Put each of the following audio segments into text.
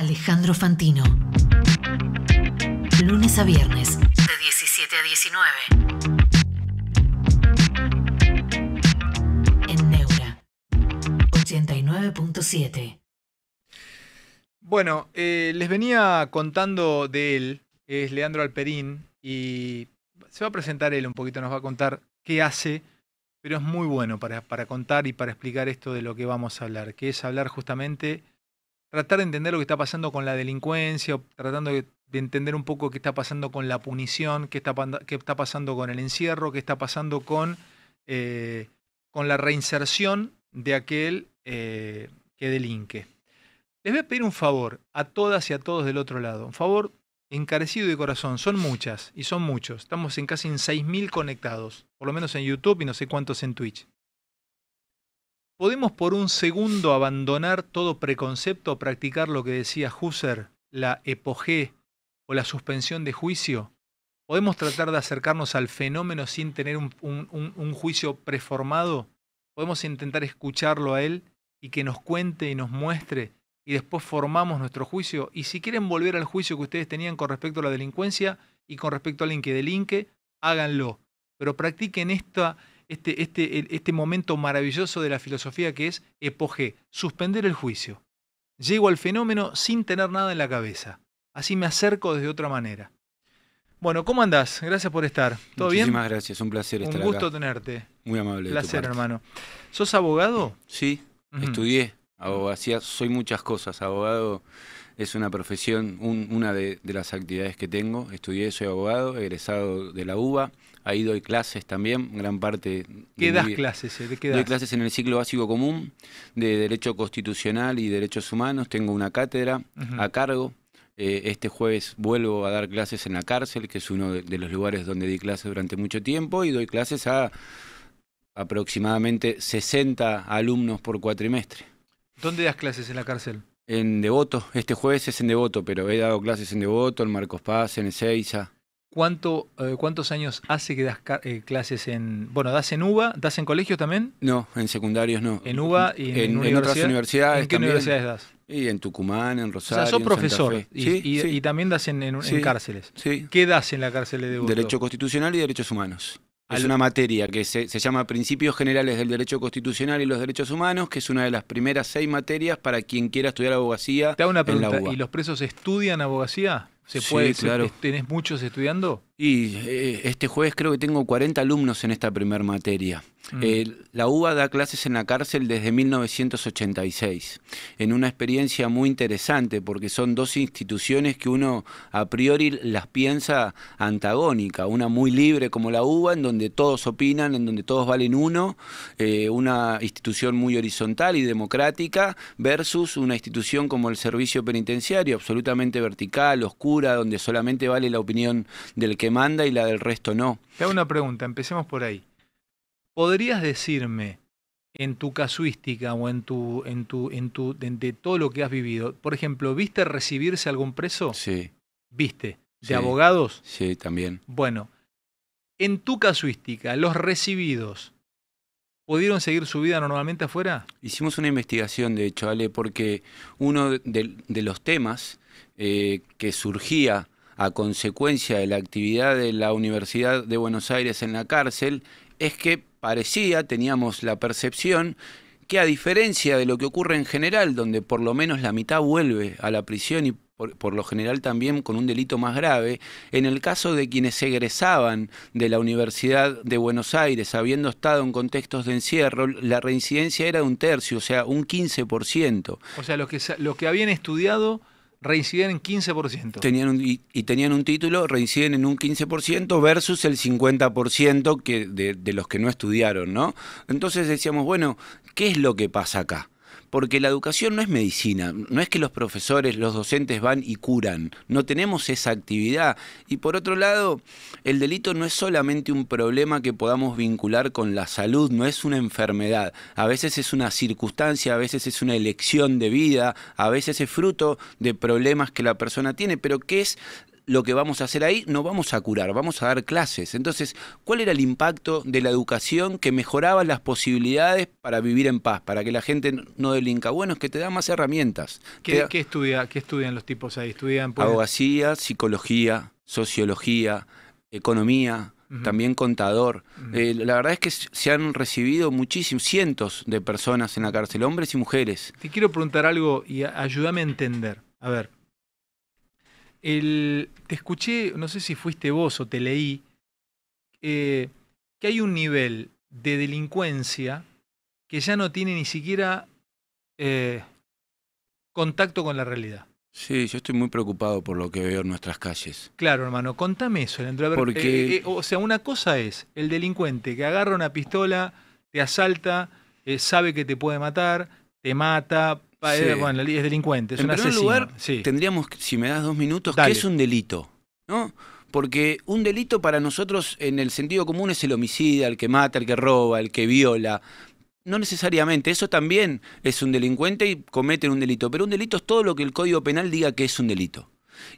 Alejandro Fantino. Lunes a viernes, de 17 a 19. En Neura, 89.7. Bueno, eh, les venía contando de él, es Leandro Alperín, y se va a presentar él un poquito, nos va a contar qué hace, pero es muy bueno para, para contar y para explicar esto de lo que vamos a hablar, que es hablar justamente tratar de entender lo que está pasando con la delincuencia, tratando de, entender un poco qué está pasando con la punición, qué está, pasando con el encierro, qué está pasando con, eh, con la reinserción de aquel eh, que delinque. Les voy a pedir un favor a todas y a todos del otro lado, un favor encarecido de corazón, son muchas y son muchos, estamos en casi en 6.000 conectados, por lo menos en YouTube y no sé cuántos en Twitch. ¿Podemos por un segundo abandonar todo preconcepto practicar lo que decía Husser, la epogé o la suspensión de juicio? ¿Podemos tratar de acercarnos al fenómeno sin tener un, un juicio preformado? ¿Podemos intentar escucharlo a él y que nos cuente y nos muestre y después formamos nuestro juicio? Y si quieren volver al juicio que ustedes tenían con respecto a la delincuencia y con respecto al alguien que delinque, háganlo. Pero practiquen esta, este, este, este momento maravilloso de la filosofía que es epoge, suspender el juicio. Llego al fenómeno sin tener nada en la cabeza. Así me acerco desde otra manera. Bueno, ¿cómo andás? Gracias por estar. ¿Todo bien? Muchísimas gracias, un placer estar acá. Un gusto tenerte. Muy amable. Un placer, hermano. ¿Sos abogado? Sí, estudié abogacía, soy muchas cosas. Abogado es una profesión, una de, de, las actividades que tengo. Estudié, soy abogado, egresado de la UBA. Ahí doy clases también, gran parte. ¿Qué das clases? Eh? Doy clases en el ciclo básico común de Derecho Constitucional y Derechos Humanos. Tengo una cátedra a cargo. Eh, este jueves vuelvo a dar clases en la cárcel, que es uno de, los lugares donde di clases durante mucho tiempo, y doy clases a aproximadamente 60 alumnos por cuatrimestre. ¿Dónde das clases en la cárcel? En Devoto. Este jueves es en Devoto, pero he dado clases en Devoto, en Marcos Paz, en Ezeiza. ¿Cuánto, eh, ¿Cuántos años hace que das eh, clases en... Bueno, ¿das en UBA? ¿Das en colegios también? No, en secundarios no. ¿En UBA y en, otras universidades? ¿En qué universidades das? Y en Tucumán, en Rosario. O sea, sos profesor y, también das en, cárceles. ¿Qué das en la cárcel de UBA? Derecho constitucional y derechos humanos. Es una materia que se, llama Principios Generales del Derecho Constitucional y los Derechos Humanos, que es una de las primeras seis materias para quien quiera estudiar abogacía. Te hago una pregunta, ¿y los presos estudian abogacía? ¿Se puede? Sí, claro. ¿Tenés muchos estudiando? Y eh, este jueves creo que tengo 40 alumnos en esta primera materia. Mm. Eh, la UBA da clases en la cárcel desde 1986, en una experiencia muy interesante porque son dos instituciones que uno a priori las piensa antagónica, una muy libre como la UBA, en donde todos opinan, en donde todos valen uno, eh, una institución muy horizontal y democrática, versus una institución como el servicio penitenciario, absolutamente vertical, oscura, donde solamente vale la opinión del que manda y la del resto no. Te hago una pregunta, empecemos por ahí. ¿podrías decirme en tu casuística o en tu, en tu, en tu, de, todo lo que has vivido, por ejemplo, ¿viste recibirse algún preso? Sí. ¿Viste? ¿De abogados? Sí, también. Bueno, en tu casuística, los recibidos, ¿Pudieron seguir su vida normalmente afuera? Hicimos una investigación, de hecho, Ale, porque uno de, los temas eh, que surgía a consecuencia de la actividad de la Universidad de Buenos Aires en la cárcel es que parecía, teníamos la percepción, que a diferencia de lo que ocurre en general, donde por lo menos la mitad vuelve a la prisión y por, lo general también con un delito más grave, en el caso de quienes egresaban de la Universidad de Buenos Aires, habiendo estado en contextos de encierro, la reincidencia era de un tercio, o sea, un 15%. O sea, lo que, que habían estudiado reinciden en 15%. Tenían y, y, tenían un título, reinciden en un 15% versus el 50% que de, de los que no estudiaron, ¿no? Entonces decíamos, bueno, ¿qué es lo que pasa acá? porque la educación no es medicina, no es que los profesores, los docentes van y curan, no tenemos esa actividad. Y por otro lado, el delito no es solamente un problema que podamos vincular con la salud, no es una enfermedad, a veces es una circunstancia, a veces es una elección de vida, a veces es fruto de problemas que la persona tiene, pero ¿qué es lo que vamos a hacer ahí, no vamos a curar, vamos a dar clases. Entonces, ¿cuál era el impacto de la educación que mejoraba las posibilidades para vivir en paz, para que la gente no delinca? Bueno, es que te da más herramientas. ¿Qué, estudian los tipos ahí? ¿Estudian Abogacía, psicología, sociología, economía, también contador. Eh, la verdad es que se han recibido muchísimos, cientos de personas en la cárcel, hombres y mujeres. Te quiero preguntar algo y ayúdame a entender. A ver, el, te escuché, no sé si fuiste vos o te leí, eh, que hay un nivel de delincuencia que ya no tiene ni siquiera eh, contacto con la realidad. Sí, yo estoy muy preocupado por lo que veo en nuestras calles. Claro, hermano, contame eso, Porque... Eh, o sea, una cosa es el delincuente que agarra una pistola, te asalta, sabe que te puede matar, te mata, es, bueno, es delincuente, en un lugar, tendríamos, si me das dos minutos, ¿qué es un delito? ¿No? Porque un delito para nosotros, en el sentido común, es el homicida, el que mata, el que roba, el que viola. No necesariamente, eso también es un delincuente y cometen un delito, pero un delito es todo lo que el Código Penal diga que es un delito.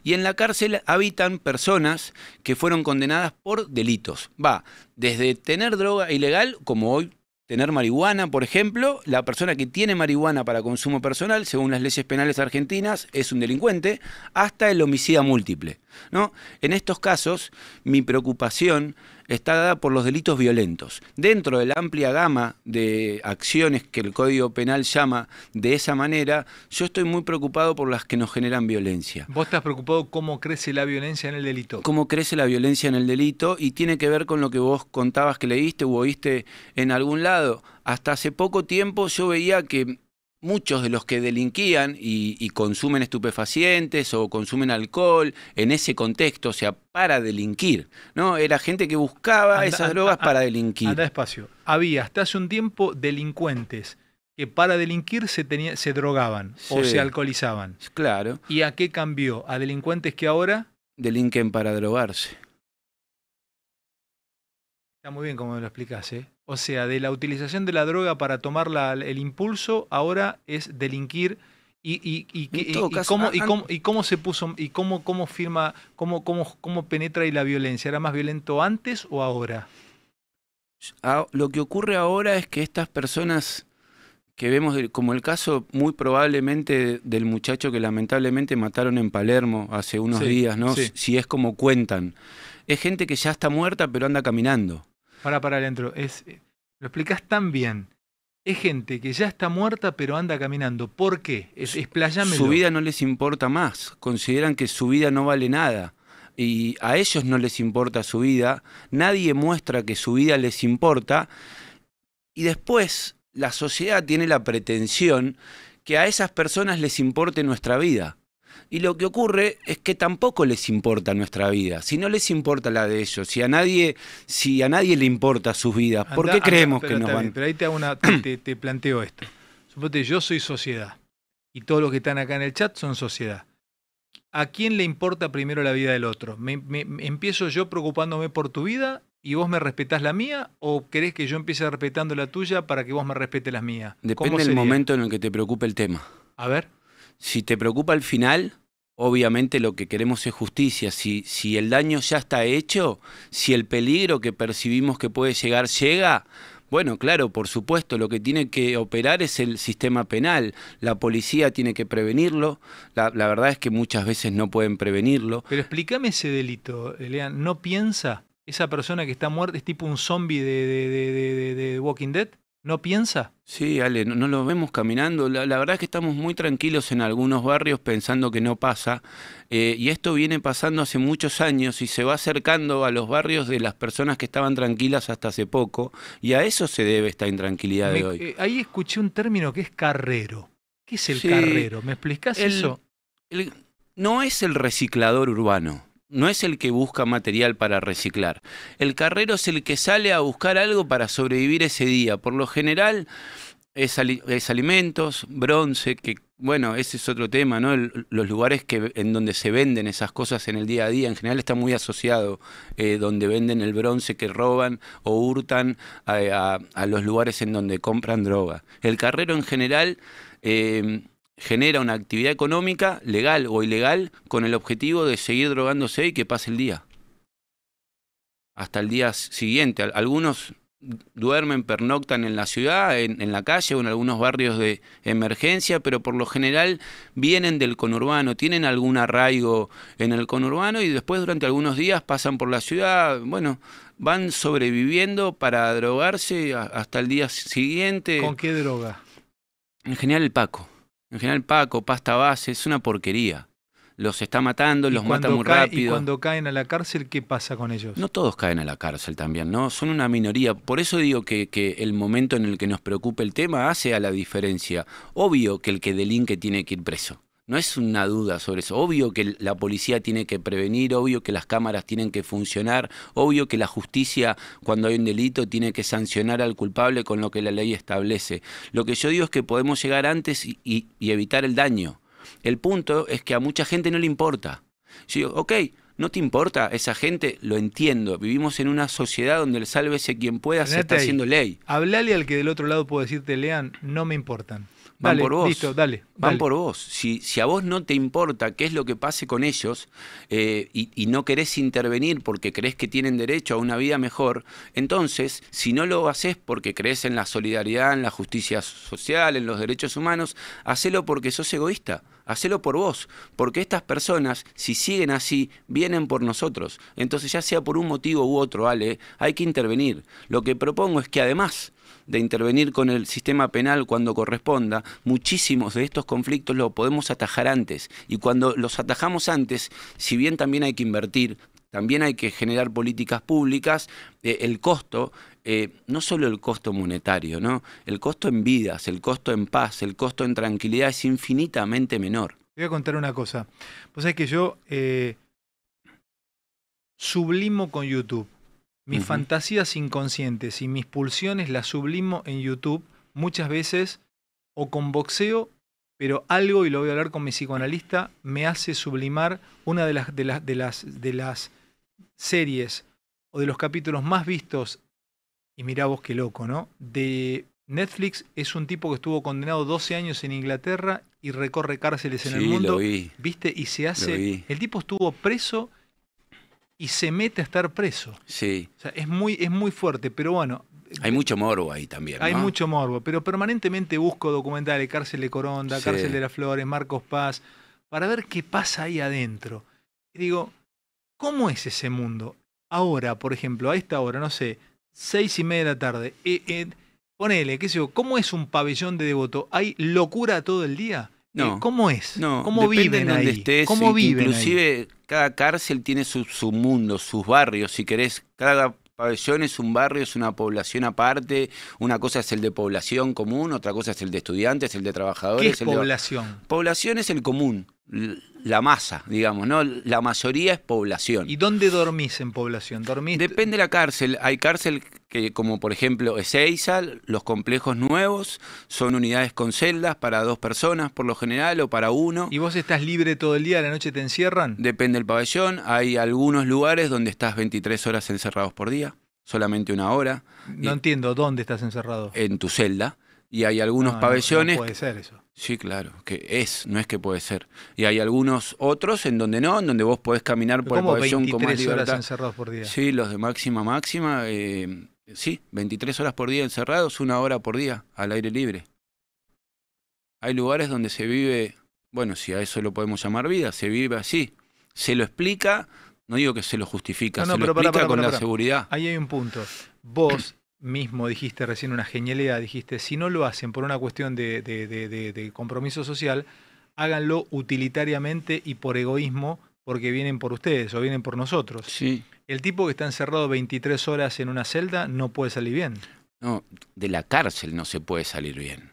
Y en la cárcel habitan personas que fueron condenadas por delitos. Va desde tener droga ilegal, como hoy tener marihuana, por ejemplo, la persona que tiene marihuana para consumo personal, según las leyes penales argentinas, es un delincuente, hasta el homicida múltiple. ¿no? En estos casos, mi preocupación está dada por los delitos violentos. Dentro de la amplia gama de acciones que el Código Penal llama de esa manera, yo estoy muy preocupado por las que nos generan violencia. ¿Vos estás preocupado cómo crece la violencia en el delito? Cómo crece la violencia en el delito y tiene que ver con lo que vos contabas que leíste o oíste en algún lado. Hasta hace poco tiempo yo veía que muchos de los que delinquían y, consumen estupefacientes o consumen alcohol en ese contexto, o sea, para delinquir, ¿no? Era gente que buscaba esas drogas para delinquir. Anda Había hasta hace un tiempo delincuentes que para delinquir se, se drogaban o se alcoholizaban. Claro. ¿Y a qué cambió? ¿A delincuentes que ahora? Delinquen para drogarse. Está muy bien como me lo explicas, ¿eh? O sea, de la utilización de la droga para tomar el impulso, ahora es delinquir. Y, y, y, cómo, se puso, y cómo, cómo firma, cómo, cómo, cómo penetra ahí la violencia. ¿Era más violento antes o ahora? lo que ocurre ahora es que estas personas que vemos, como el caso muy probablemente del muchacho que lamentablemente mataron en Palermo hace unos días, ¿no? Si es como cuentan. Es gente que ya está muerta pero anda caminando. Para, para adentro. Es, eh, lo explicás tan bien. Es gente que ya está muerta pero anda caminando. ¿Por qué? Es, Su vida no les importa más. Consideran que su vida no vale nada. Y a ellos no les importa su vida. Nadie muestra que su vida les importa. Y después la sociedad tiene la pretensión que a esas personas les importe nuestra vida. Y lo que ocurre es que tampoco les importa nuestra vida. Si no les importa la de ellos, si a nadie, si a nadie le importa sus vidas, ¿por qué creemos que nos van? pero ahí te, una, te, planteo esto. Suponte, yo soy sociedad y todos los que están acá en el chat son sociedad. ¿A quién le importa primero la vida del otro? ¿Me, empiezo yo preocupándome por tu vida y vos me respetás la mía o querés que yo empiece respetando la tuya para que vos me respete las mías? Depende del momento en el que te preocupe el tema. A ver. Si te preocupa el final, obviamente lo que queremos es justicia. Si, si el daño ya está hecho, si el peligro que percibimos que puede llegar llega, bueno, claro, por supuesto, lo que tiene que operar es el sistema penal. La policía tiene que prevenirlo. La, verdad es que muchas veces no pueden prevenirlo. Pero explícame ese delito, Elian. ¿No piensa esa persona que está muerta es tipo un zombie de, de, de Walking Dead? ¿No piensa? Sí, Ale, no, lo vemos caminando. La, verdad es que estamos muy tranquilos en algunos barrios pensando que no pasa. Eh, y esto viene pasando hace muchos años y se va acercando a los barrios de las personas que estaban tranquilas hasta hace poco. Y a eso se debe esta intranquilidad de hoy. ahí escuché un término que es carrero. ¿Qué es el carrero? ¿Me explicas eso? no es el reciclador urbano no es el que busca material para reciclar. El carrero es el que sale a buscar algo para sobrevivir ese día. Por lo general es, alimentos, bronce, que bueno, ese es otro tema, ¿no? los lugares que, en donde se venden esas cosas en el día a día, en general está muy asociado, eh, donde venden el bronce que roban o hurtan eh, a, los lugares en donde compran droga. El carrero en general... Eh, genera una actividad económica, legal o ilegal, con el objetivo de seguir drogándose y que pase el día. Hasta el día siguiente. Algunos duermen, pernoctan en la ciudad, en, la calle o en algunos barrios de emergencia, pero por lo general vienen del conurbano, tienen algún arraigo en el conurbano y después durante algunos días pasan por la ciudad, bueno, van sobreviviendo para drogarse hasta el día siguiente. ¿Con qué droga? En general el Paco. En general, Paco, pasta base, es una porquería. Los está matando, los mata muy rápido. ¿Y cuando caen a la cárcel, qué pasa con ellos? No todos caen a la cárcel también, ¿no? Son una minoría. Por eso digo que, que el momento en el que nos preocupa el tema hace a la diferencia. Obvio que el que delinque tiene que ir preso. No es una duda sobre eso. Obvio que la policía tiene que prevenir, obvio que las cámaras tienen que funcionar, obvio que la justicia cuando hay un delito tiene que sancionar al culpable con lo que la ley establece. Lo que yo digo es que podemos llegar antes y, evitar el daño. El punto es que a mucha gente no le importa. Yo digo, ok, no te importa esa gente, lo entiendo. Vivimos en una sociedad donde el sálvese quien pueda se está haciendo ley. Hablale al que del otro lado puede decirte, Lean, no me importan. Van por vos. Van por vos. Si, si, a vos no te importa qué es lo que pase con ellos eh, y, no querés intervenir porque crees que tienen derecho a una vida mejor, entonces, si no lo haces porque crees en la solidaridad, en la justicia social, en los derechos humanos, hacelo porque sos egoísta. Hacelo por vos, porque estas personas, si siguen así, vienen por nosotros. Entonces, ya sea por un motivo u otro, Ale, hay que intervenir. Lo que propongo es que además de intervenir con el sistema penal cuando corresponda, muchísimos de estos conflictos los podemos atajar antes. Y cuando los atajamos antes, si bien también hay que invertir, también hay que generar políticas públicas, eh, el costo eh, no solo el costo monetario, ¿no? El costo en vidas, el costo en paz, el costo en tranquilidad es infinitamente menor. voy a contar una cosa. pues es que yo eh, sublimo con YouTube. Mis fantasías inconscientes y mis pulsiones las sublimo en YouTube muchas veces o con boxeo, pero algo, y lo voy a hablar con mi psicoanalista, me hace sublimar una de las, de las, de las, de las series o de los capítulos más vistos, y mirá vos qué loco, ¿no? De Netflix es un tipo que estuvo condenado 12 años en Inglaterra y recorre cárceles en el mundo. ¿Viste? Y se hace. El tipo estuvo preso y se mete a estar preso. Sí. O sea, es muy, es muy fuerte, pero bueno. Hay mucho morbo ahí también. Hay mucho morbo, pero permanentemente busco documentales, cárcel de Coronda, cárcel de las Flores, Marcos Paz, para ver qué pasa ahí adentro. Y digo, ¿cómo es ese mundo? Ahora, por ejemplo, a esta hora, no sé, seis y media de la tarde, eh, eh, ponele, qué sé yo, ¿cómo es un pabellón de devoto? ¿Hay locura todo el día? Eh, ¿Cómo es? No, ¿Cómo viven donde Estés, inclusive cada cárcel tiene su, mundo, sus barrios, si querés. Cada pabellón es un barrio, es una población aparte. Una cosa es el de población común, otra cosa es el de estudiantes, el de trabajadores. ¿Qué es población? Población es el común la masa, digamos, ¿no? La mayoría es población. ¿Y dónde dormís en población? ¿Dormís? Depende de la cárcel. Hay cárcel que, como por ejemplo Ezeiza, los complejos nuevos son unidades con celdas para dos personas por lo general o para uno. ¿Y vos estás libre todo el día? la noche te encierran? Depende del pabellón. Hay algunos lugares donde estás 23 horas encerrados por día, solamente una hora. No eh, entiendo, ¿dónde estás encerrado? En tu celda y hay algunos pabellones. No puede ser eso. Sí, claro, que es, no es que puede ser. Y hay algunos otros en donde no, en donde vos podés caminar por el pabellón con horas encerrados por día? Sí, los de máxima máxima, eh, sí, 23 horas por día encerrados, una hora por día al aire libre. Hay lugares donde se vive, bueno, si a eso lo podemos llamar vida, se vive así. Se lo explica, no digo que se lo justifica, se lo explica con la seguridad. Ahí hay un punto. Vos mismo dijiste recién una genialidad, dijiste, si no lo hacen por una cuestión de, compromiso social, háganlo utilitariamente y por egoísmo porque vienen por ustedes o vienen por nosotros. Sí. El tipo que está encerrado 23 horas en una celda no puede salir bien. No, de la cárcel no se puede salir bien.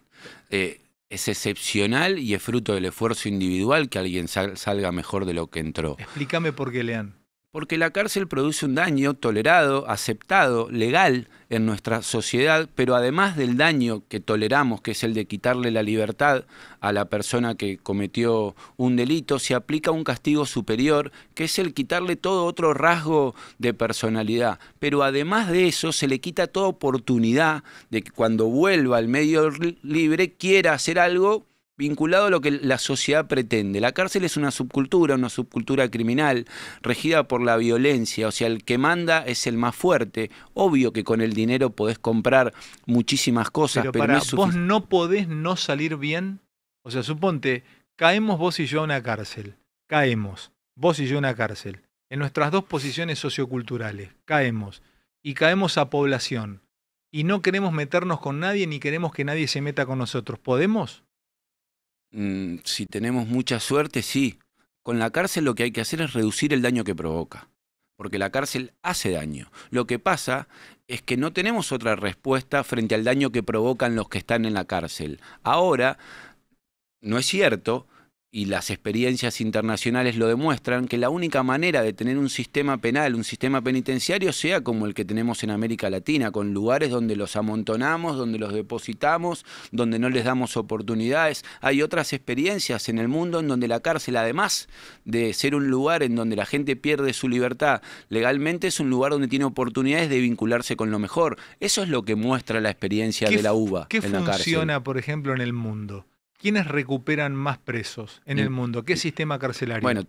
Eh, es excepcional y es fruto del esfuerzo individual que alguien salga mejor de lo que entró. Explícame por qué, Lean. Porque la cárcel produce un daño tolerado, aceptado, legal en nuestra sociedad, pero además del daño que toleramos, que es el de quitarle la libertad a la persona que cometió un delito, se aplica un castigo superior, que es el quitarle todo otro rasgo de personalidad. Pero además de eso, se le quita toda oportunidad de que cuando vuelva al medio libre quiera hacer algo vinculado a lo que la sociedad pretende. La cárcel es una subcultura, una subcultura criminal, regida por la violencia, o sea, el que manda es el más fuerte. Obvio que con el dinero podés comprar muchísimas cosas, pero, vos no podés no salir bien. O sea, suponte, caemos vos y yo a una cárcel, caemos, vos y yo a una cárcel, en nuestras dos posiciones socioculturales, caemos, y caemos a población, y no queremos meternos con nadie ni queremos que nadie se meta con nosotros. ¿Podemos? Mm, si tenemos mucha suerte, sí. Con la cárcel lo que hay que hacer es reducir el daño que provoca, porque la cárcel hace daño. Lo que pasa es que no tenemos otra respuesta frente al daño que provocan los que están en la cárcel. Ahora, no es cierto, y las experiencias internacionales lo demuestran, que la única manera de tener un sistema penal, un sistema penitenciario, sea como el que tenemos en América Latina, con lugares donde los amontonamos, donde los depositamos, donde no les damos oportunidades. Hay otras experiencias en el mundo en donde la cárcel, además de ser un lugar en donde la gente pierde su libertad legalmente, es un lugar donde tiene oportunidades de vincularse con lo mejor. Eso es lo que muestra la experiencia de la UBA. ¿Qué en funciona, la cárcel. por ejemplo, en el mundo? ¿quiénes recuperan más presos en el mm. mundo? ¿Qué sistema carcelario? Bueno,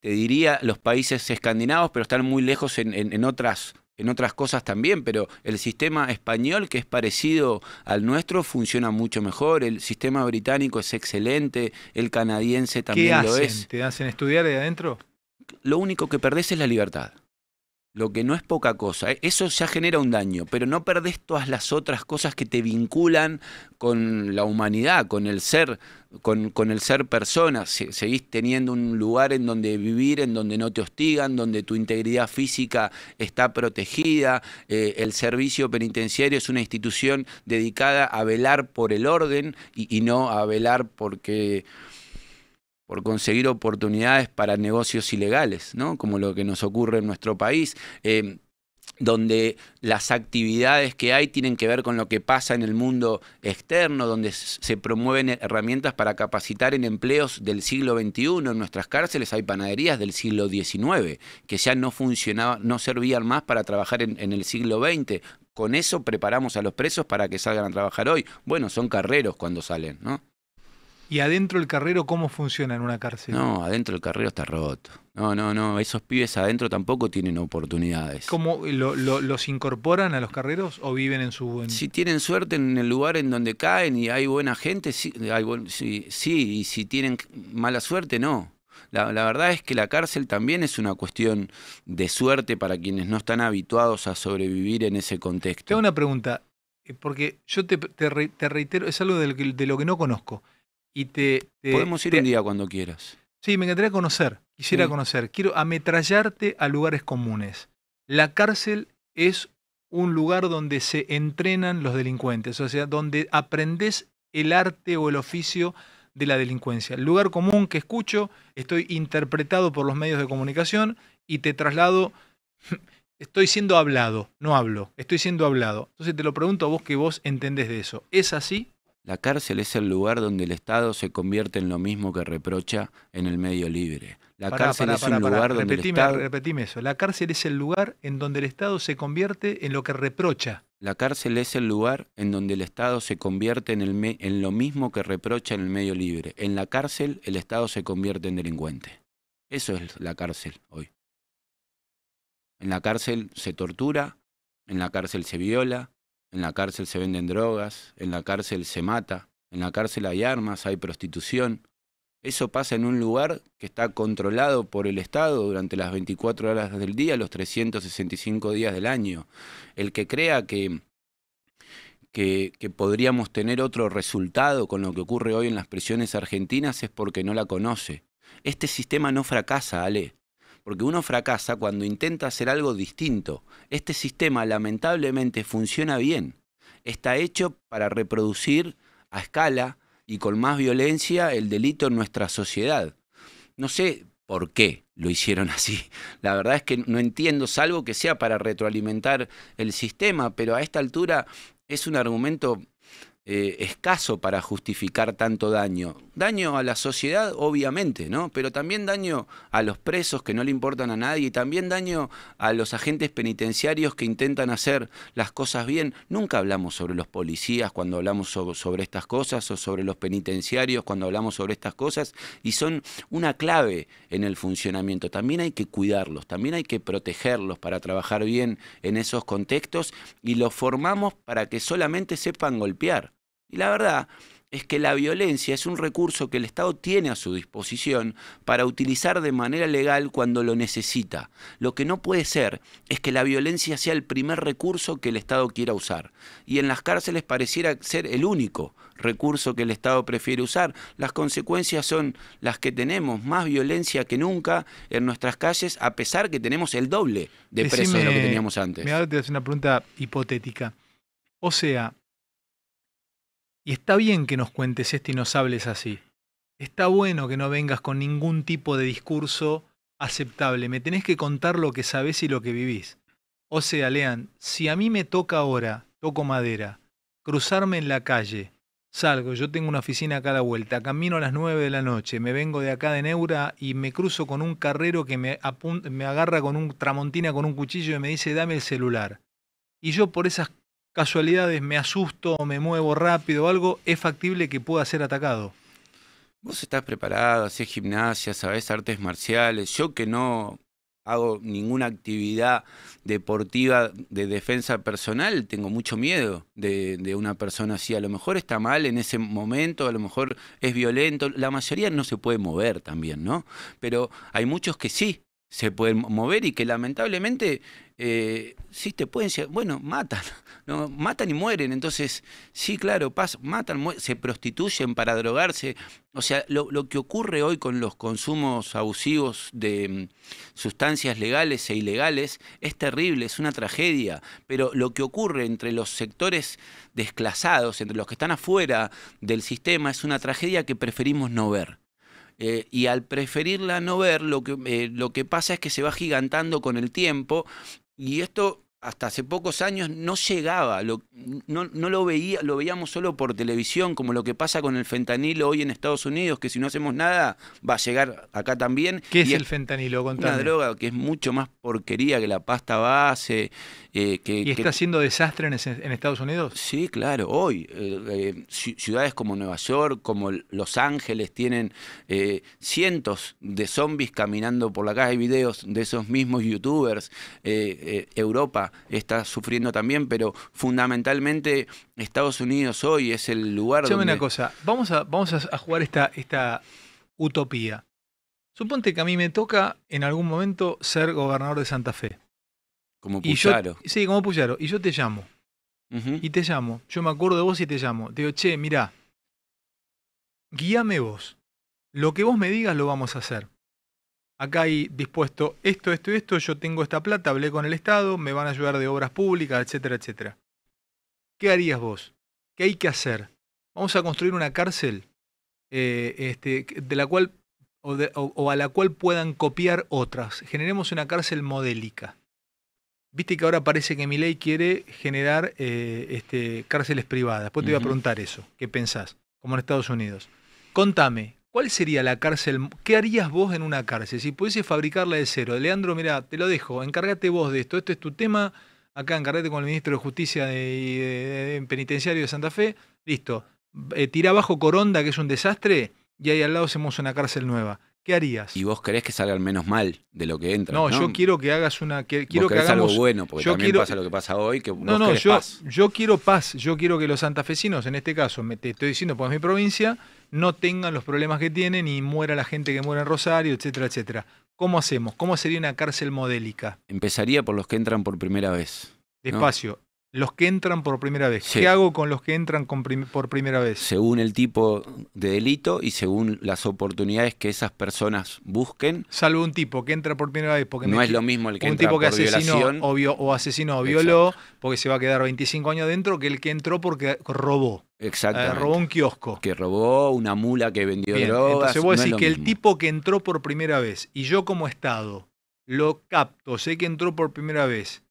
te diría los países escandinavos, pero están muy lejos en, otras en otras cosas también, pero el sistema español, que es parecido al nuestro, funciona mucho mejor. El sistema británico es excelente, el canadiense también ¿Qué hacen? lo es. ¿Te hacen estudiar de adentro? Lo único que perdés es la libertad lo que no es poca cosa. ¿eh? Eso ya genera un daño, pero no perdés todas las otras cosas que te vinculan con la humanidad, con el ser, con, el ser persona. seguís teniendo un lugar en donde vivir, en donde no te hostigan, donde tu integridad física está protegida. Eh, el servicio penitenciario es una institución dedicada a velar por el orden y no a velar porque por conseguir oportunidades para negocios ilegales, ¿no? como lo que nos ocurre en nuestro país, em, donde las actividades que hay tienen que ver con lo que pasa en el mundo externo, donde se promueven herramientas para capacitar en empleos del siglo XXI. En nuestras cárceles hay panaderías del siglo XIX, que ya no funcionaban, no servían más para trabajar en, en el siglo XX. Con eso preparamos a los presos para que salgan a trabajar hoy. Bueno, son carreros cuando salen, ¿no? ¿Y adentro el carrero cómo funciona en una cárcel? No, adentro el carrero está roto. No, no, no, esos pibes adentro tampoco tienen oportunidades. ¿Cómo los incorporan a los carreros o viven en su... En... Si tienen suerte en el lugar en donde caen y hay buena gente, sí, sí, y si tienen mala suerte, no. La, verdad es que la cárcel también es una cuestión de suerte para quienes no están habituados a sobrevivir en ese contexto. Tengo una pregunta, eh, porque yo te, reitero, es algo de lo que no conozco te, Podemos ir un día cuando quieras. Sí, me encantaría conocer, quisiera conocer. Quiero ametrallarte a lugares comunes. La cárcel es un lugar donde se entrenan los delincuentes, o sea, donde aprendes el arte o el oficio de la delincuencia. El lugar común que escucho, estoy interpretado por los medios de comunicación y te traslado, estoy siendo hablado, no hablo, estoy siendo hablado. Entonces te lo pregunto a vos que vos entendés de eso. ¿Es así? La cárcel es el lugar donde el Estado se convierte en lo mismo que reprocha en el medio libre. La cárcel es lugar donde el eso. La cárcel es el lugar en donde el Estado se convierte en lo que reprocha. La cárcel es el lugar en donde el Estado se convierte en, en lo mismo que reprocha en el medio libre. En la cárcel el Estado se convierte en delincuente. Eso es la cárcel hoy. En la cárcel se tortura, en la cárcel se viola, en la cárcel se venden drogas, en la cárcel se mata, en la cárcel hay armas, hay prostitución. Eso pasa en un lugar que está controlado por el Estado durante las 24 horas del día, los 365 días del año. El que crea que, que, podríamos tener otro resultado con lo que ocurre hoy en las prisiones argentinas es porque no la conoce. Este sistema no fracasa, Ale porque uno fracasa cuando intenta hacer algo distinto. Este sistema lamentablemente funciona bien. Está hecho para reproducir a escala y con más violencia el delito en nuestra sociedad. No sé por qué lo hicieron así. La verdad es que no entiendo, salvo que sea para retroalimentar el sistema, pero a esta altura es un argumento eh, escaso para justificar tanto daño. Daño a la sociedad, obviamente, ¿no? Pero también daño a los presos que no le importan a nadie, y también daño a los agentes penitenciarios que intentan hacer las cosas bien. Nunca hablamos sobre los policías cuando hablamos sobre estas cosas o sobre los penitenciarios cuando hablamos sobre estas cosas y son una clave en el funcionamiento. También hay que cuidarlos, también hay que protegerlos para trabajar bien en esos contextos y los formamos para que solamente sepan golpear y la verdad es que la violencia es un recurso que el Estado tiene a su disposición para utilizar de manera legal cuando lo necesita. Lo que no puede ser es que la violencia sea el primer recurso que el Estado quiera usar. Y en las cárceles pareciera ser el único recurso que el Estado prefiere usar. Las consecuencias son las que tenemos, más violencia que nunca en nuestras calles, a pesar que tenemos el doble de presos de lo que teníamos antes. Me una pregunta hipotética. O sea, y está bien que nos cuentes esto y nos hables así. Está bueno que no vengas con ningún tipo de discurso aceptable. Me tenés que contar lo que sabés y lo que vivís. O sea, Lean, si a mí me toca ahora, toco madera, cruzarme en la calle, salgo, yo tengo una oficina a cada vuelta, camino a las 9 de la noche, me vengo de acá de Neura y me cruzo con un carrero que me, me agarra con un tramontina, con un cuchillo y me dice, dame el celular. Y yo por esas casualidades, me asusto, me muevo rápido o algo, es factible que pueda ser atacado. Vos estás preparado, haces gimnasia, sabés artes marciales. Yo que no hago ninguna actividad deportiva de defensa personal, tengo mucho miedo de, de, una persona así. A lo mejor está mal en ese momento, a lo mejor es violento. La mayoría no se puede mover también, ¿no? Pero hay muchos que sí, se pueden mover y que lamentablemente eh, sí te pueden bueno matan no matan y mueren entonces sí claro matan se prostituyen para drogarse o sea lo, lo, que ocurre hoy con los consumos abusivos de mm, sustancias legales e ilegales es terrible es una tragedia pero lo que ocurre entre los sectores desclasados entre los que están afuera del sistema es una tragedia que preferimos no ver eh, y al preferirla no ver, lo que, eh, lo que pasa es que se va gigantando con el tiempo y esto hasta hace pocos años no llegaba, lo, no, lo veía, lo veíamos solo por televisión, como lo que pasa con el fentanilo hoy en Estados Unidos, que si no hacemos nada va a llegar acá también. ¿Qué es, el fentanilo? Una droga que es mucho más porquería que la pasta base, eh, ¿Y está haciendo siendo desastre en, Estados Unidos? Sí, claro. Hoy, eh, eh, ciudades como Nueva York, como Los Ángeles, tienen cientos de zombies caminando por la calle. Hay videos de esos mismos youtubers. Europa está sufriendo también, pero fundamentalmente Estados Unidos hoy es el lugar donde... una cosa. Vamos a, jugar esta, esta utopía. Suponte que a mí me toca en algún momento ser gobernador de Santa Fe. Como Puyaro. sí, como Puyaro. Y yo te llamo. Y te llamo. Yo me acuerdo de vos y te llamo. Te digo, che, mirá, guíame vos. Lo que vos me digas lo vamos a hacer. Acá hay dispuesto esto, esto y esto. Yo tengo esta plata, hablé con el Estado, me van a ayudar de obras públicas, etcétera, etcétera. ¿Qué harías vos? ¿Qué hay que hacer? Vamos a construir una cárcel eh, este, de la cual o a la cual puedan copiar otras. Generemos una cárcel modélica. Viste que ahora parece que mi ley quiere generar eh, este, cárceles privadas. Después te voy a preguntar eso. ¿Qué pensás? Como en Estados Unidos. Contame, ¿cuál sería la cárcel? ¿Qué harías vos en una cárcel? Si pudiese fabricarla de cero. Leandro, mira, te lo dejo. Encárgate vos de esto. Esto es tu tema. Acá encárgate con el ministro de Justicia y Penitenciario de Santa Fe. Listo. Eh, tira abajo Coronda, que es un desastre, y ahí al lado hacemos una cárcel nueva. ¿qué harías? Y vos querés que salga al menos mal de lo que entra. No, yo quiero que hagas una. Que, que algo bueno, porque también pasa lo que pasa hoy. Que no, no, yo, yo quiero paz. Yo quiero que los santafesinos, en este caso, me, te estoy diciendo, pues mi provincia, no tengan los problemas que tienen y muera la gente que muere en Rosario, etcétera, etcétera. ¿Cómo hacemos? ¿Cómo sería una cárcel modélica? Empezaría por los que entran por primera vez. Despacio, los que entran por primera vez. ¿Qué hago con los que entran por primera vez? Según el tipo de delito y según las oportunidades que esas personas busquen. Salvo un tipo que entra por primera vez porque no es lo mismo el que un entra tipo que por asesinó O, asesinó o violó porque se va a quedar 25 años adentro, que el que entró porque robó. Eh, Exacto. robó un kiosco. Que robó una mula que vendió drogas. que el tipo que entró por primera vez y yo como Estado lo capto, sé que entró por primera vez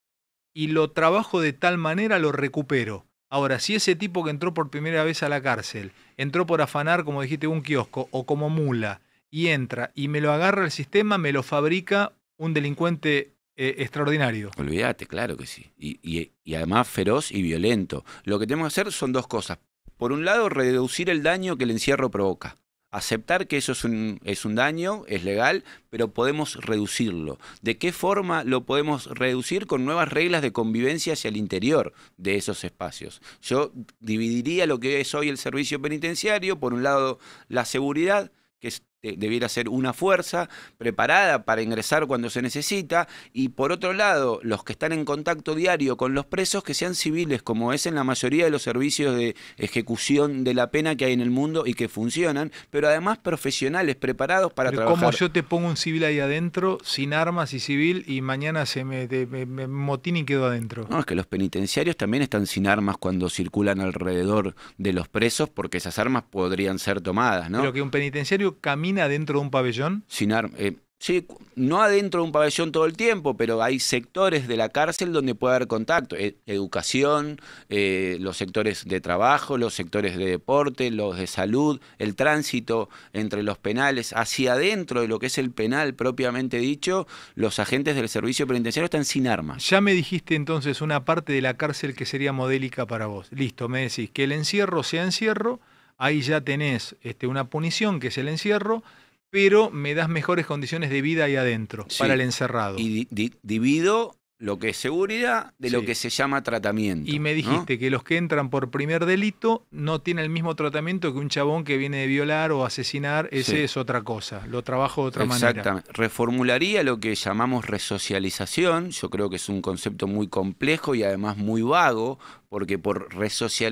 y lo trabajo de tal manera, lo recupero. Ahora, si ese tipo que entró por primera vez a la cárcel, entró por afanar, como dijiste, un kiosco o como mula, y entra y me lo agarra el sistema, me lo fabrica un delincuente eh, extraordinario. Olvídate, claro que sí. y, además feroz y violento. Lo que tenemos que hacer son dos cosas. Por un lado, reducir el daño que el encierro provoca aceptar que eso es un, es un daño, es legal, pero podemos reducirlo. ¿De qué forma lo podemos reducir? Con nuevas reglas de convivencia hacia el interior de esos espacios. Yo dividiría lo que es hoy el servicio penitenciario, por un lado la seguridad, que es este, debiera ser una fuerza preparada para ingresar cuando se necesita y por otro lado los que están en contacto diario con los presos que sean civiles como es en la mayoría de los servicios de ejecución de la pena que hay en el mundo y que funcionan pero además profesionales preparados para pero trabajar. ¿Cómo yo te pongo un civil ahí adentro sin armas y civil y mañana se me, motina motín y quedo adentro? No, es que los penitenciarios también están sin armas cuando circulan alrededor de los presos porque esas armas podrían ser tomadas, ¿no? Pero que un penitenciario camina adentro de un pabellón? Sin eh, sí, no adentro de un pabellón todo el tiempo, pero hay sectores de la cárcel donde puede haber contacto. Eh, educación, eh, los sectores de trabajo, los sectores de deporte, los de salud, el tránsito entre los penales. Hacia adentro de lo que es el penal propiamente dicho, los agentes del servicio penitenciario están sin armas. Ya me dijiste entonces una parte de la cárcel que sería modélica para vos. Listo, me decís que el encierro sea encierro ahí ya tenés este, una punición que es el encierro, pero me das mejores condiciones de vida ahí adentro, para el encerrado. Y divido lo que es seguridad de lo que se llama tratamiento. Y me dijiste que los que entran por primer delito no tienen el mismo tratamiento que un chabón que viene de violar o asesinar, ese es otra cosa, lo trabajo de otra manera. Exactamente, reformularía lo que llamamos resocialización, yo creo que es un concepto muy complejo y además muy vago, porque por es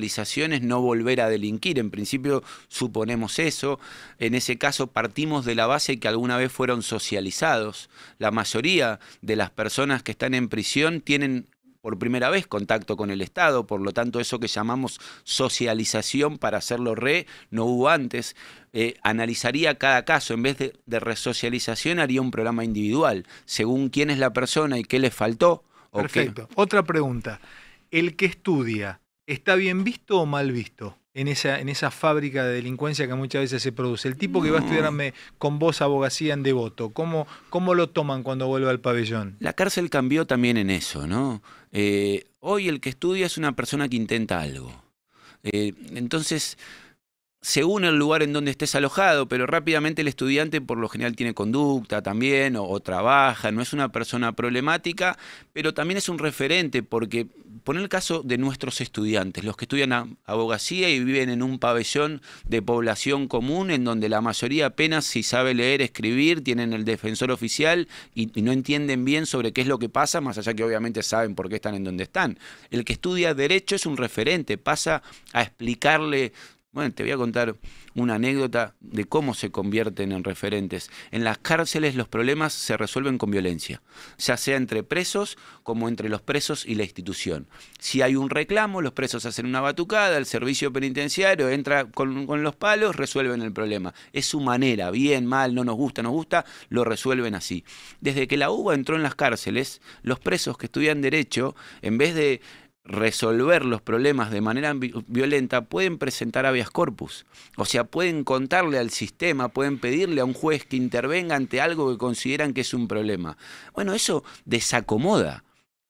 no volver a delinquir. En principio suponemos eso. En ese caso partimos de la base que alguna vez fueron socializados. La mayoría de las personas que están en prisión tienen por primera vez contacto con el Estado, por lo tanto eso que llamamos socialización para hacerlo re no hubo antes. Eh, analizaría cada caso, en vez de, resocialización haría un programa individual, según quién es la persona y qué le faltó. Perfecto. Otra pregunta. ¿el que estudia está bien visto o mal visto? En esa, en esa fábrica de delincuencia que muchas veces se produce. El tipo que va a estudiarme mm. con vos abogacía en devoto, ¿cómo, ¿cómo lo toman cuando vuelve al pabellón? La cárcel cambió también en eso, ¿no? Eh, hoy el que estudia es una persona que intenta algo. Eh, entonces, según el lugar en donde estés alojado, pero rápidamente el estudiante por lo general tiene conducta también o, trabaja, no es una persona problemática, pero también es un referente porque, pon el caso de nuestros estudiantes, los que estudian abogacía y viven en un pabellón de población común en donde la mayoría apenas si sabe leer, escribir, tienen el defensor oficial y no entienden bien sobre qué es lo que pasa, más allá que obviamente saben por qué están en donde están. El que estudia derecho es un referente, pasa a explicarle bueno, te voy a contar una anécdota de cómo se convierten en referentes. En las cárceles los problemas se resuelven con violencia, ya sea entre presos como entre los presos y la institución. Si hay un reclamo, los presos hacen una batucada, el servicio penitenciario entra con, los palos, resuelven el problema. Es su manera, bien, mal, no nos gusta, nos gusta, lo resuelven así. Desde que la UBA entró en las cárceles, los presos que estudian derecho, en vez de resolver los problemas de manera violenta, pueden presentar habeas corpus. O sea, pueden contarle al sistema, pueden pedirle a un juez que intervenga ante algo que consideran que es un problema. Bueno, eso desacomoda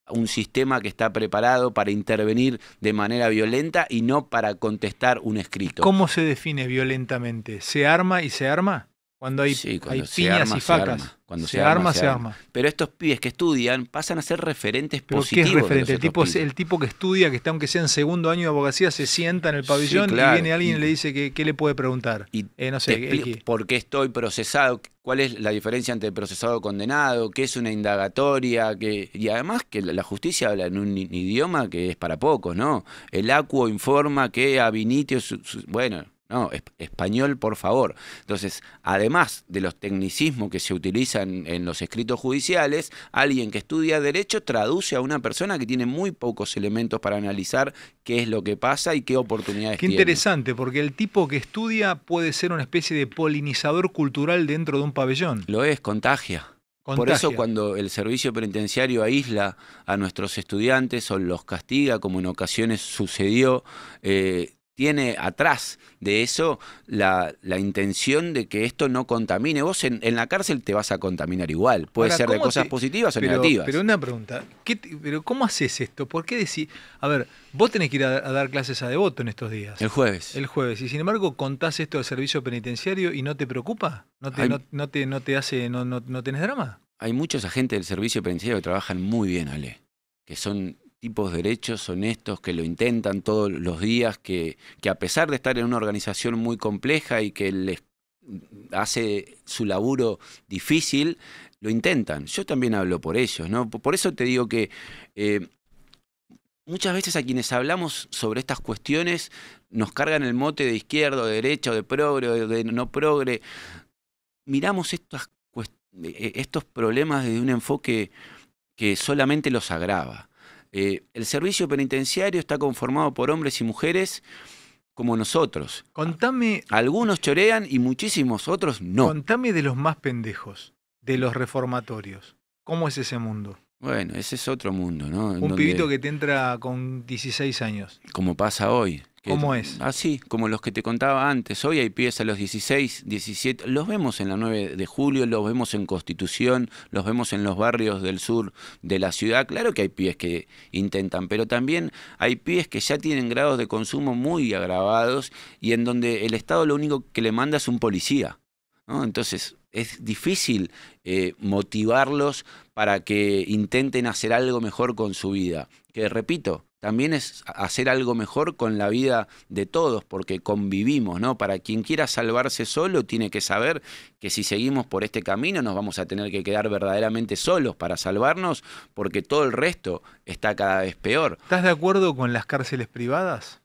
a un sistema que está preparado para intervenir de manera violenta y no para contestar un escrito. ¿Cómo se define violentamente? ¿Se arma y se arma? Cuando hay, piñas y facas. Cuando se, arma, se, arma. Pero estos pibes que estudian pasan a ser referentes ¿Pero positivos. ¿Qué es referente? El tipo, el tipo que estudia, que está aunque sea en segundo año de abogacía, se sienta en el pabellón y viene alguien y le dice que, qué le puede preguntar. Eh, no sé, ¿Por qué estoy procesado? ¿Cuál es la diferencia entre procesado condenado? ¿Qué es una indagatoria? Que, y además que la justicia habla en un idioma que es para pocos, ¿no? El acuo informa que a Su, bueno, no, español, por favor. Entonces, además de los tecnicismos que se utilizan en los escritos judiciales, alguien que estudia derecho traduce a una persona que tiene muy pocos elementos para analizar qué es lo que pasa y qué oportunidades qué tiene. Qué interesante, porque el tipo que estudia puede ser una especie de polinizador cultural dentro de un pabellón. Lo es, contagia. Por eso cuando el servicio penitenciario aísla a nuestros estudiantes o los castiga, como en ocasiones sucedió, eh, tiene atrás de eso la, intención de que esto no contamine. Vos en, la cárcel te vas a contaminar igual, puede ser de cosas positivas o negativas. Pero una pregunta, pero ¿cómo haces esto? ¿Por qué decís? A ver, vos tenés que ir a, dar clases a Devoto en estos días. El jueves. El jueves, y sin embargo contás esto al servicio penitenciario y no te preocupa, no te, no, te, no te hace, no, no, no tenés drama. Hay muchos agentes del servicio penitenciario que trabajan muy bien, Ale, que son tipos de derechos honestos que lo intentan todos los días, que, a pesar de estar en una organización muy compleja y que les hace su laburo difícil, lo intentan. Yo también hablo por ellos, ¿no? Por eso te digo que eh, muchas veces a quienes hablamos sobre estas cuestiones nos cargan el mote de izquierdo, de derecha, de progre, de no progre. Miramos estas, e-, estos problemas desde un enfoque que solamente los agrava. Eh, el servicio penitenciario está conformado por hombres y mujeres como nosotros. Contame. Algunos chorean y muchísimos otros no. Contame de los más pendejos, de los reformatorios. ¿Cómo es ese mundo? Bueno, ese es otro mundo, ¿no? Un pibito que te entra con 16 años. Como pasa hoy. ¿Cómo es? Así, ah, como los que te contaba antes. Hoy hay pies a los 16, 17, los vemos en la 9 de julio, los vemos en Constitución, los vemos en los barrios del sur de la ciudad. Claro que hay pies que intentan, pero también hay pies que ya tienen grados de consumo muy agravados y en donde el Estado lo único que le manda es un policía. Entonces, es difícil eh, motivarlos para que intenten hacer algo mejor con su vida. Que repito, también es hacer algo mejor con la vida de todos, porque convivimos, ¿no? Para quien quiera salvarse solo, tiene que saber que si seguimos por este camino nos vamos a tener que quedar verdaderamente solos para salvarnos, porque todo el resto está cada vez peor. ¿Estás de acuerdo con las cárceles privadas?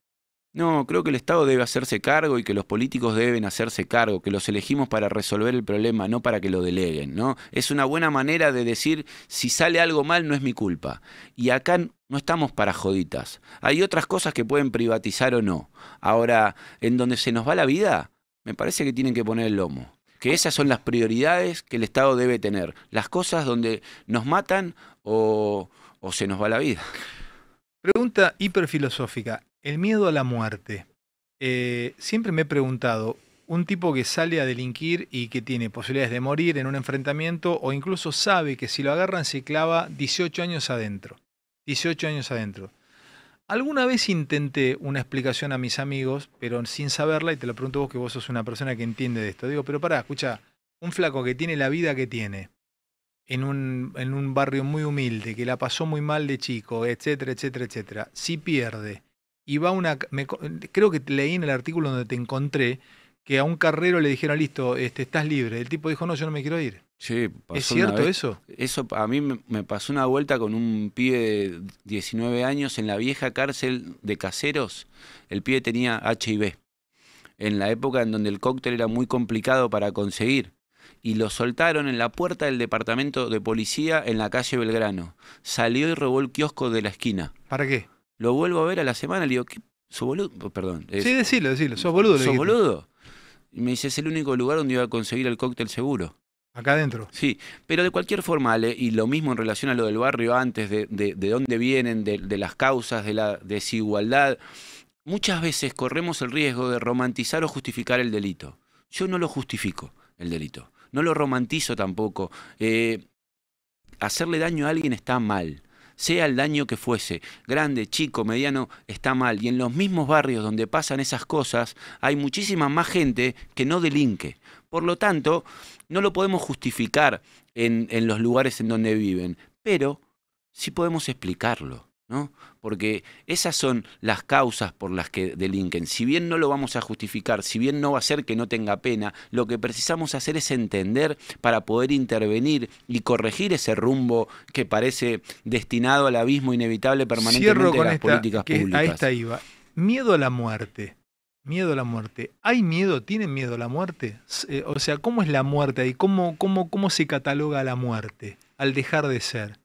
No, creo que el Estado debe hacerse cargo y que los políticos deben hacerse cargo, que los elegimos para resolver el problema, no para que lo deleguen, ¿no? Es una buena manera de decir, si sale algo mal no es mi culpa. Y acá no estamos para joditas. Hay otras cosas que pueden privatizar o no. Ahora, en donde se nos va la vida, me parece que tienen que poner el lomo que esas son las prioridades que el Estado debe tener. Las cosas donde nos matan o, o se nos va la vida. Pregunta hiperfilosófica. El miedo a la muerte. Eh, siempre me he preguntado, un tipo que sale a delinquir y que tiene posibilidades de morir en un enfrentamiento o incluso sabe que si lo agarran se clava 18 años adentro. 18 años adentro. Alguna vez intenté una explicación a mis amigos, pero sin saberla, y te lo pregunto vos que vos sos una persona que entiende de esto. Digo, pero pará, escucha, un flaco que tiene la vida que tiene, en un, en un barrio muy humilde, que la pasó muy mal de chico, etcétera, etcétera, etcétera, si pierde, va una. creo que leí en el artículo donde te encontré que a un carrero le dijeron, listo, este, estás libre. El tipo dijo, no, yo no me quiero ir. Sí, ¿Es cierto eso? Eso a mí me, me, pasó una vuelta con un pibe de 19 años en la vieja cárcel de caseros. El pibe tenía HIV. En la época en donde el cóctel era muy complicado para conseguir. Y lo soltaron en la puerta del departamento de policía en la calle Belgrano. Salió y robó el kiosco de la esquina. ¿Para qué? Lo vuelvo a ver a la semana, le digo, ¿qué? ¿Sos boludo? Oh, perdón. sí, decilo, decilo, sos boludo. ¿Sos boludo? Y me dice, es el único lugar donde iba a conseguir el cóctel seguro. Acá adentro. Sí, pero de cualquier forma, y lo mismo en relación a lo del barrio antes, de, de, dónde vienen, de, las causas de la desigualdad, muchas veces corremos el riesgo de romantizar o justificar el delito. Yo no lo justifico, el delito. No lo romantizo tampoco. Eh, hacerle daño a alguien está mal sea el daño que fuese, grande, chico, mediano, está mal. Y en los mismos barrios donde pasan esas cosas hay muchísima más gente que no delinque. Por lo tanto, no lo podemos justificar en, en los lugares en donde viven, pero sí podemos explicarlo. ¿no? Porque esas son las causas por las que delinquen. Si bien no lo vamos a justificar, si bien no va a ser que no tenga pena, lo que precisamos hacer es entender para poder intervenir y corregir ese rumbo que parece destinado al abismo inevitable permanentemente con de las políticas públicas. esta iba. Miedo a la muerte. Miedo a la muerte. ¿Hay miedo? ¿Tienen miedo a la muerte? Eh, o sea, ¿cómo es la muerte y cómo, cómo, cómo se cataloga la muerte al dejar de ser?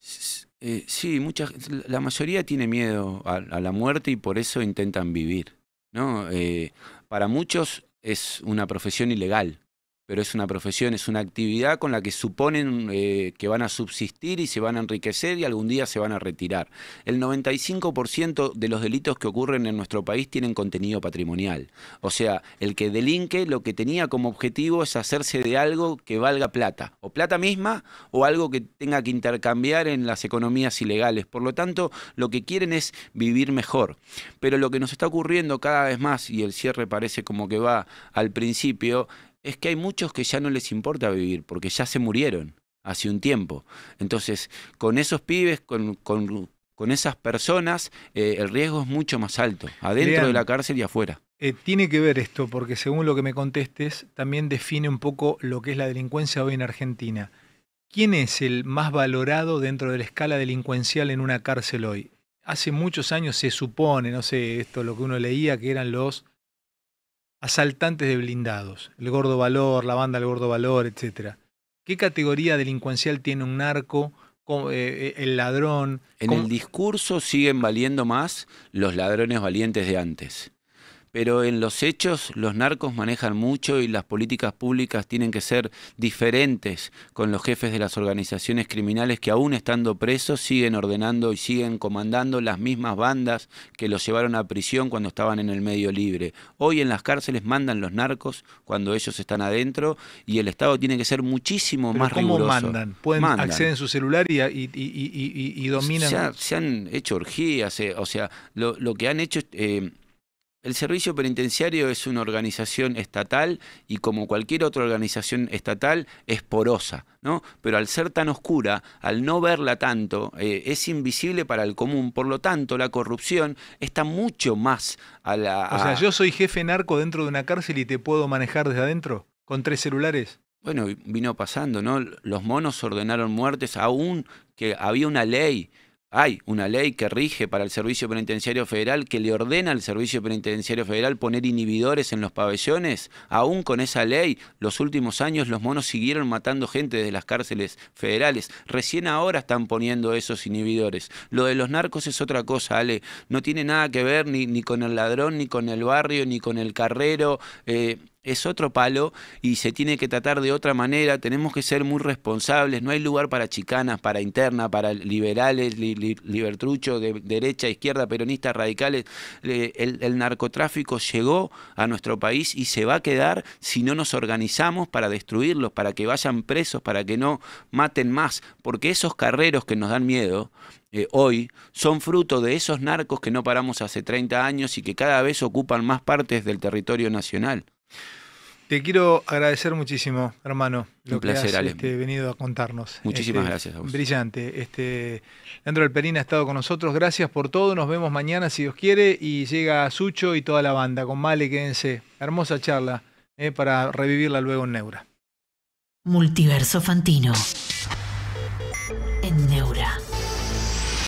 Sí eh, sí, mucha, la mayoría tiene miedo a, la muerte y por eso intentan vivir. ¿no? Eh, para muchos es una profesión ilegal pero es una profesión, es una actividad con la que suponen eh, que van a subsistir y se van a enriquecer y algún día se van a retirar. El 95% de los delitos que ocurren en nuestro país tienen contenido patrimonial. O sea, el que delinque lo que tenía como objetivo es hacerse de algo que valga plata, o plata misma, o algo que tenga que intercambiar en las economías ilegales. Por lo tanto, lo que quieren es vivir mejor. Pero lo que nos está ocurriendo cada vez más, y el cierre parece como que va al principio, es que hay muchos que ya no les importa vivir, porque ya se murieron hace un tiempo. Entonces, con esos pibes, con, con, esas personas, eh, el riesgo es mucho más alto, adentro de la cárcel y afuera. Eh, tiene que ver esto, porque según lo que me contestes, también define un poco lo que es la delincuencia hoy en Argentina. ¿Quién es el más valorado dentro de la escala delincuencial en una cárcel hoy? Hace muchos años se supone, no sé, esto lo que uno leía, que eran los asaltantes de blindados, el gordo valor, la banda del gordo valor, etc. ¿Qué categoría delincuencial tiene un narco? Eh, eh, el ladrón. En el discurso siguen valiendo más los ladrones valientes de antes pero en los hechos los narcos manejan mucho y las políticas públicas tienen que ser diferentes con los jefes de las organizaciones criminales que aún estando presos siguen ordenando y siguen comandando las mismas bandas que los llevaron a prisión cuando estaban en el medio libre. Hoy en las cárceles mandan los narcos cuando ellos están adentro y el Estado tiene que ser muchísimo ¿Pero más ¿cómo mandan? ¿Pueden acceden su celular y, dominan? Se, han hecho orgías, eh, o sea, lo, que han hecho... Eh, el servicio penitenciario es una organización estatal y como cualquier otra organización estatal es porosa, ¿no? Pero al ser tan oscura, al no verla tanto, eh, es invisible para el común. Por lo tanto, la corrupción está mucho más a la... O sea, yo soy jefe narco dentro de una cárcel y te puedo manejar desde adentro con tres celulares. Bueno, vino pasando, ¿no? Los monos ordenaron muertes aún que había una ley hay una ley que rige para el Servicio Penitenciario Federal que le ordena al Servicio Penitenciario Federal poner inhibidores en los pabellones. Aún con esa ley, los últimos años los monos siguieron matando gente desde las cárceles federales. Recién ahora están poniendo esos inhibidores. Lo de los narcos es otra cosa, Ale. No tiene nada que ver ni, con el ladrón, ni con el barrio, ni con el carrero. Eh, es otro palo y se tiene que tratar de otra manera, tenemos que ser muy responsables, no hay lugar para chicanas, para interna, para liberales, libertruchos, de derecha, izquierda, peronistas, radicales. El, narcotráfico llegó a nuestro país y se va a quedar si no nos organizamos para destruirlos, para que vayan presos, para que no maten más, porque esos carreros que nos dan miedo, eh, hoy son fruto de esos narcos que no paramos hace 30 años y que cada vez ocupan más partes del territorio nacional. Te quiero agradecer muchísimo, hermano, Un lo que has este, venido a contarnos. Muchísimas este, gracias Brillante. Este, Leandro Alperín ha estado con nosotros. Gracias por todo. Nos vemos mañana, si Dios quiere. Y llega Sucho y toda la banda. Con Male, quédense. Hermosa charla eh, para revivirla luego en Neura. Multiverso Fantino. En Neura.